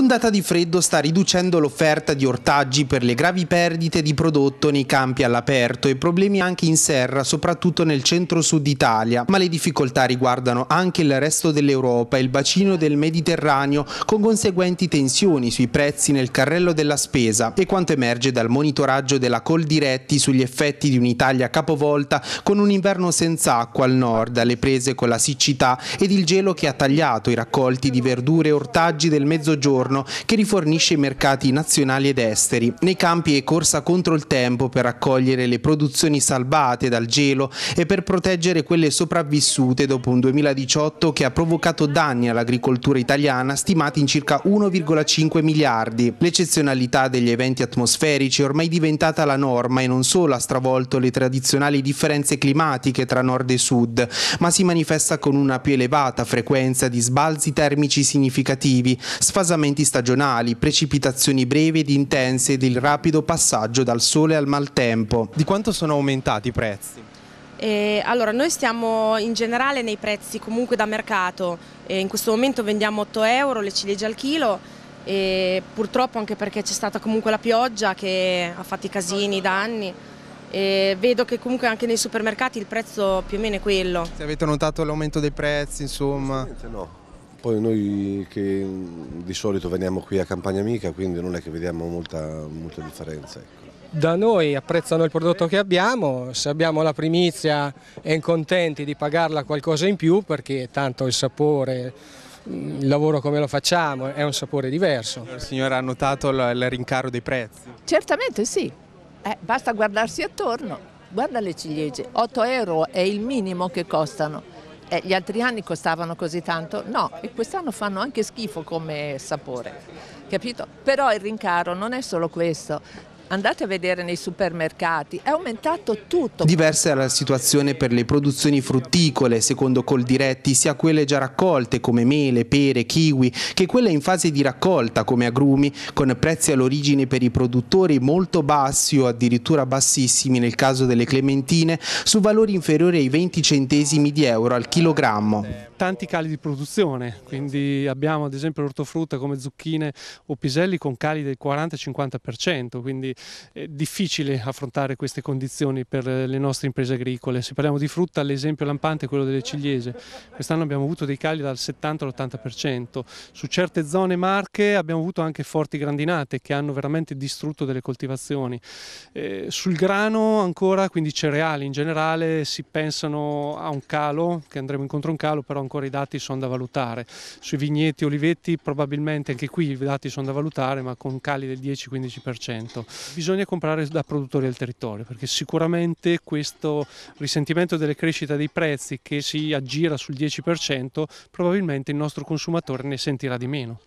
L'ondata di freddo sta riducendo l'offerta di ortaggi per le gravi perdite di prodotto nei campi all'aperto e problemi anche in serra, soprattutto nel centro-sud Italia, ma le difficoltà riguardano anche il resto dell'Europa e il bacino del Mediterraneo con conseguenti tensioni sui prezzi nel carrello della spesa e quanto emerge dal monitoraggio della Coldiretti sugli effetti di un'Italia capovolta con un inverno senza acqua al nord, alle prese con la siccità ed il gelo che ha tagliato i raccolti di verdure e ortaggi del mezzogiorno interno che rifornisce i mercati nazionali ed esteri. Nei campi è corsa contro il tempo per raccogliere le produzioni salvate dal gelo e per proteggere quelle sopravvissute dopo un 2018 che ha provocato danni all'agricoltura italiana stimati in circa 1,5 miliardi. L'eccezionalità degli eventi atmosferici è ormai diventata la norma e non solo ha stravolto le tradizionali differenze climatiche tra nord e sud, ma si manifesta con una più elevata frequenza di sbalzi termici significativi, sfasamenti cambiamenti stagionali, precipitazioni brevi ed intense ed il rapido passaggio dal sole al maltempo. Di quanto sono aumentati i prezzi? Eh, allora, noi stiamo in generale nei prezzi comunque da mercato, eh, in questo momento vendiamo 8 euro le ciliegie al chilo, e purtroppo anche perché c'è stata comunque la pioggia che ha fatto i casini da anni. E vedo che comunque anche nei supermercati il prezzo più o meno è quello. Se avete notato l'aumento dei prezzi, insomma. No. Poi noi che mm, di solito veniamo qui a Campagna Amica, quindi non è che vediamo molta, molta differenza. Ecco. Da noi apprezzano il prodotto che abbiamo, se abbiamo la primizia è contenti di pagarla qualcosa in più perché tanto il sapore, mm, il lavoro come lo facciamo è un sapore diverso. Il signore ha notato il rincaro dei prezzi? Certamente sì, eh, basta guardarsi attorno, guarda le ciliegie, 8 euro è il minimo che costano eh, gli altri anni costavano così tanto? No, e quest'anno fanno anche schifo come sapore, capito? Però il rincaro non è solo questo, andate a vedere nei supermercati, è aumentato tutto. Diversa è la situazione per le produzioni frutticole, secondo Coldiretti, sia quelle già raccolte come mele, pere, kiwi, che quelle in fase di raccolta come agrumi, con prezzi all'origine per i produttori molto bassi o addirittura bassissimi nel caso delle clementine, su valori inferiori ai 20 centesimi di euro al chilogrammo. Tanti cali di produzione, quindi abbiamo ad esempio l'ortofrutta come zucchine o piselli con cali del 40-50%, quindi è difficile affrontare queste condizioni per le nostre imprese agricole. Se parliamo di frutta, l'esempio lampante è quello delle ciliesie. Quest'anno abbiamo avuto dei cali dal 70 all'80%. Su certe zone marche abbiamo avuto anche forti grandinate che hanno veramente distrutto delle coltivazioni. Eh, sul grano ancora, quindi cereali in generale, si pensano a un calo, che andremo incontro a un calo, però ancora i dati sono da valutare. Sui vigneti, olivetti probabilmente anche qui i dati sono da valutare, ma con cali del 10-15% bisogna comprare da produttori del territorio perché sicuramente questo risentimento delle crescite dei prezzi che si aggira sul 10% probabilmente il nostro consumatore ne sentirà di meno.